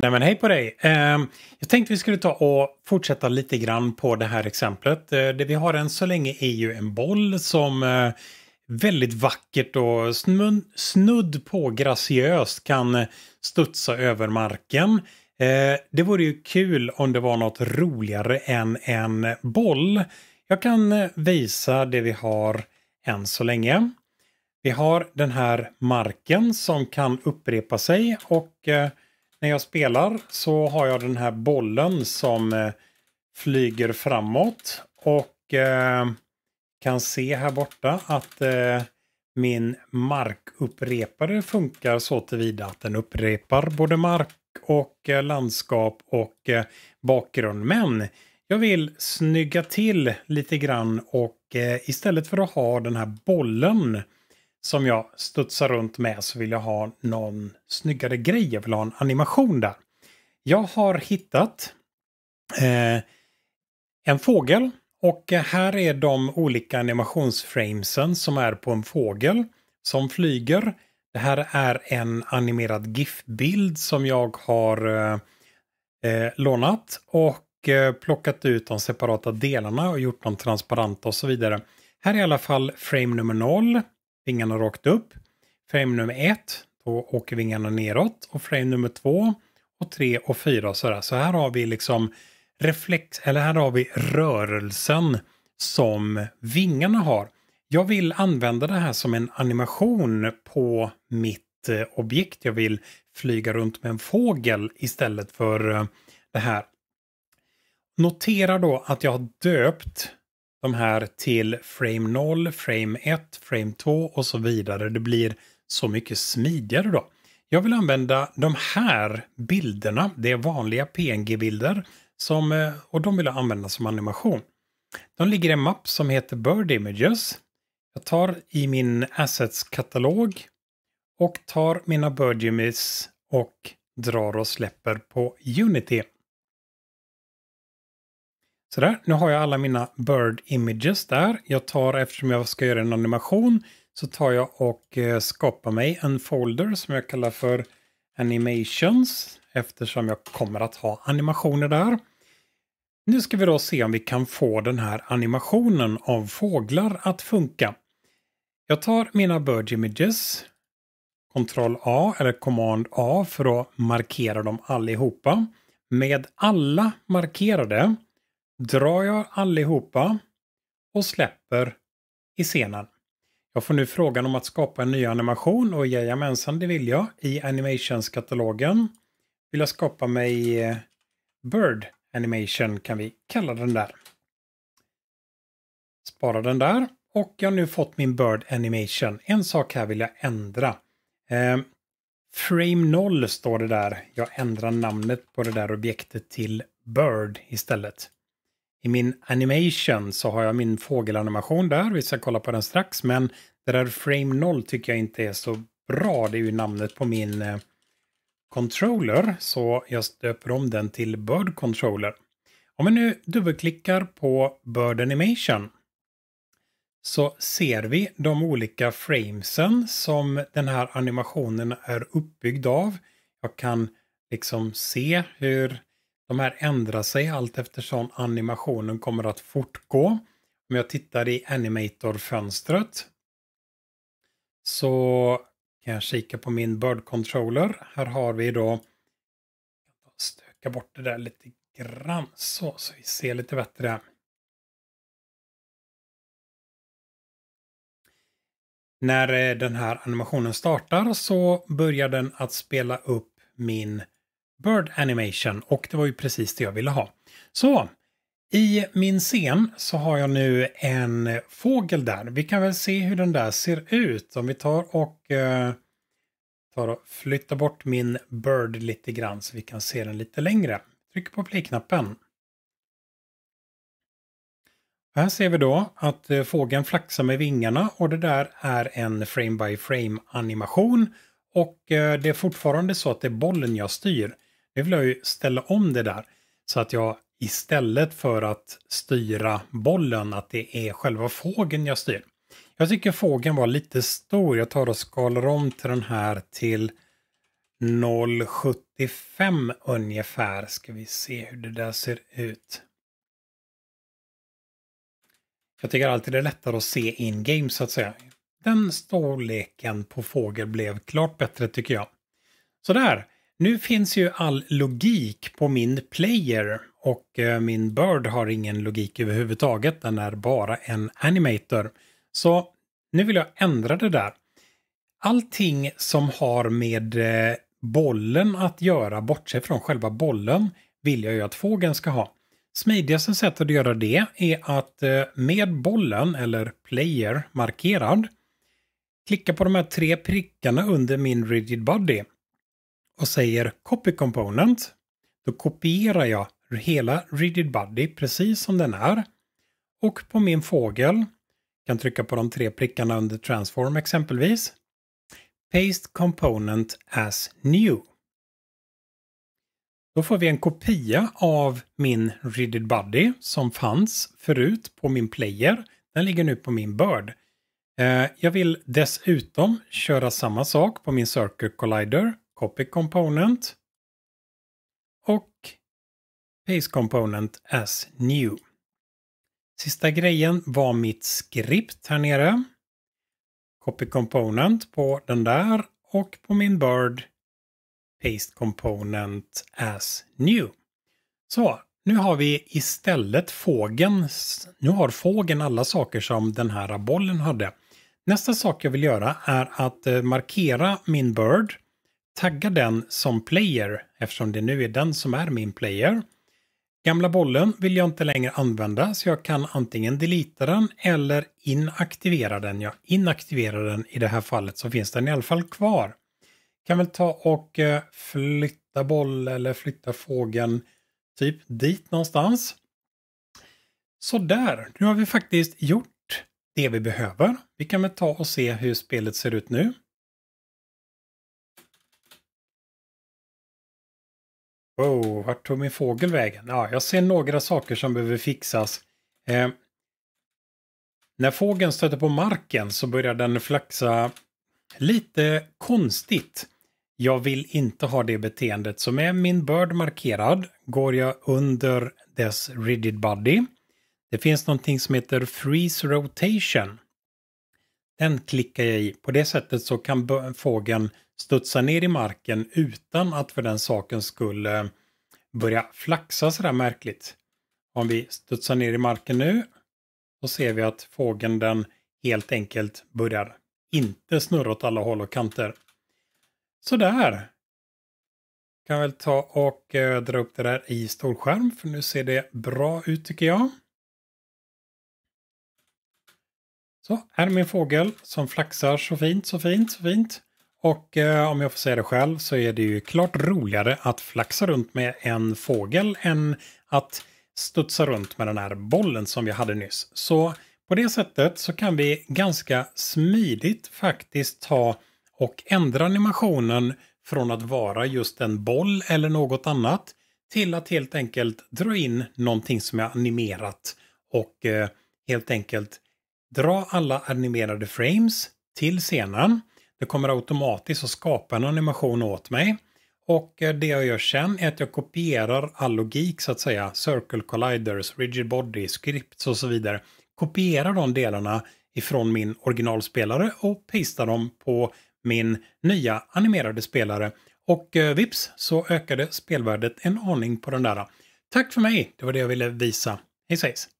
Nej men hej på dig! Ehm, jag tänkte vi skulle ta och fortsätta lite grann på det här exemplet. Eh, det vi har än så länge är ju en boll som eh, väldigt vackert och snudd på graciöst kan eh, studsa över marken. Det vore ju kul om det var något roligare än en boll. Jag kan visa det vi har än så länge. Vi har den här marken som kan upprepa sig och när jag spelar så har jag den här bollen som eh, flyger framåt och eh, kan se här borta att eh, min markupprepare funkar så tillvida att den upprepar både mark och landskap och bakgrund. Men jag vill snygga till lite grann och istället för att ha den här bollen som jag studsar runt med så vill jag ha någon snyggare grej. Jag vill ha en animation där. Jag har hittat eh, en fågel och här är de olika animationsframesen som är på en fågel som flyger. Det här är en animerad GIF-bild som jag har eh, eh lånat och eh, plockat ut de separata delarna och gjort dem transparenta och så vidare. Här är i alla fall frame nummer 0 vingarna rakt upp. Frame nummer ett, då åker vingarna neråt. Och frame nummer två och tre och fyra och sådär. Så här har vi liksom reflex, eller här har vi rörelsen som vingarna har. Jag vill använda det här som en animation på mitt eh, objekt. Jag vill flyga runt med en fågel istället för eh, det här. Notera då att jag har döpt de här till frame 0, frame 1, frame 2 och så vidare. Det blir så mycket smidigare då. Jag vill använda de här bilderna, det är vanliga PNG-bilder, eh, och de vill jag använda som animation. De ligger i en mapp som heter Bird Images. Jag tar i min Assets-katalog och tar mina Bird Images och drar och släpper på Unity. Sådär, nu har jag alla mina bird images där. Jag tar, eftersom jag ska göra en animation, så tar jag och eh, skapar mig en folder som jag kallar för animations eftersom jag kommer att ha animationer där. Nu ska vi då se om vi kan få den här animationen av fåglar att funka. Jag tar mina bird images, Ctrl A eller Command A för att markera dem allihopa. Med alla markerade drar jag allihopa och släpper i scenen. Jag får nu frågan om att skapa en ny animation och jajamensan det vill jag. I animationskatalogen vill jag skapa mig eh, Bird Animation kan vi kalla den där. Spara den där och jag har nu fått min Bird Animation. En sak här vill jag ändra. Eh, frame 0 står det där. Jag ändrar namnet på det där objektet till Bird istället i min animation så har jag min fågelanimation där. Vi ska kolla på den strax. Men det där frame 0 tycker jag inte är så bra. Det är ju namnet på min eh, controller. Så jag stöper om den till Bird Controller. Om vi nu dubbelklickar på Bird Animation så ser vi de olika framesen som den här animationen är uppbyggd av. Jag kan liksom se hur de här ändrar sig allt eftersom animationen kommer att fortgå. Om jag tittar i Animator-fönstret så kan jag kika på min Bird Controller. Här har vi då, stöka bort det där lite grann så, så vi ser lite bättre. När eh, den här animationen startar så börjar den att spela upp min Bird Animation och det var ju precis det jag ville ha. Så i min scen så har jag nu en fågel där. Vi kan väl se hur den där ser ut. Om vi tar och, eh, tar och flyttar bort min Bird lite grann så vi kan se den lite längre. Tryck på play-knappen. Här ser vi då att eh, fågeln flaxar med vingarna och det där är en frame by frame animation. Och eh, det är fortfarande så att det är bollen jag styr. Nu vill jag ju ställa om det där så att jag istället för att styra bollen, att det är själva fågeln jag styr. Jag tycker fågeln var lite stor. Jag tar och skalar om till den här till 0,75 ungefär. Ska vi se hur det där ser ut. Jag tycker alltid det är lättare att se in-game så att säga. Den storleken på fågel blev klart bättre tycker jag. Sådär! Nu finns ju all logik på min player och eh, min bird har ingen logik överhuvudtaget. Den är bara en animator. Så nu vill jag ändra det där. Allting som har med eh, bollen att göra, bortsett från själva bollen, vill jag ju att fågeln ska ha. Smidigaste sättet att göra det är att eh, med bollen, eller player, markerad, klicka på de här tre prickarna under min rigid body och säger copy component, då kopierar jag hela rigid body precis som den är. Och på min fågel, kan trycka på de tre prickarna under transform exempelvis, paste component as new. Då får vi en kopia av min rigid body som fanns förut på min player. Den ligger nu på min bird. Eh, jag vill dessutom köra samma sak på min Circle Collider Copy Component och Paste Component as New. Sista grejen var mitt skript här nere. Copy Component på den där och på min Bird Paste Component as New. Så, nu har vi istället fågeln. Nu har fågeln alla saker som den här bollen hade. Nästa sak jag vill göra är att eh, markera min Bird tagga den som player eftersom det nu är den som är min player. Gamla bollen vill jag inte längre använda så jag kan antingen delita den eller inaktivera den. Jag inaktiverar den i det här fallet så finns den i alla fall kvar. Kan väl ta och eh, flytta boll eller flytta fågeln typ dit någonstans. Så där, nu har vi faktiskt gjort det vi behöver. Vi kan väl ta och se hur spelet ser ut nu. Wow, vart tog min fågel vägen? Ja, jag ser några saker som behöver fixas. Eh, när fågeln stöter på marken så börjar den flaxa lite konstigt. Jag vill inte ha det beteendet. Så med min bird markerad går jag under dess rigid body. Det finns någonting som heter freeze rotation. Den klickar jag i. På det sättet så kan fågeln studsa ner i marken utan att för den saken skulle eh, börja flaxa sådär märkligt. Om vi studsar ner i marken nu så ser vi att fågeln den helt enkelt börjar inte snurra åt alla håll och kanter. Sådär! Kan väl ta och eh, dra upp det där i storskärm för nu ser det bra ut tycker jag. Så, här är min fågel som flaxar så fint, så fint, så fint. Och eh, om jag får säga det själv så är det ju klart roligare att flaxa runt med en fågel än att studsa runt med den här bollen som vi hade nyss. Så på det sättet så kan vi ganska smidigt faktiskt ta och ändra animationen från att vara just en boll eller något annat till att helt enkelt dra in någonting som är animerat och eh, helt enkelt dra alla animerade frames till scenen det kommer automatiskt att skapa en animation åt mig. Och eh, det jag gör sen är att jag kopierar all logik så att säga. Circle colliders, rigid body, scripts och så vidare. Kopierar de delarna ifrån min originalspelare och pastar dem på min nya animerade spelare. Och eh, vips så ökade spelvärdet en aning på den där. Tack för mig! Det var det jag ville visa. Hej sägs!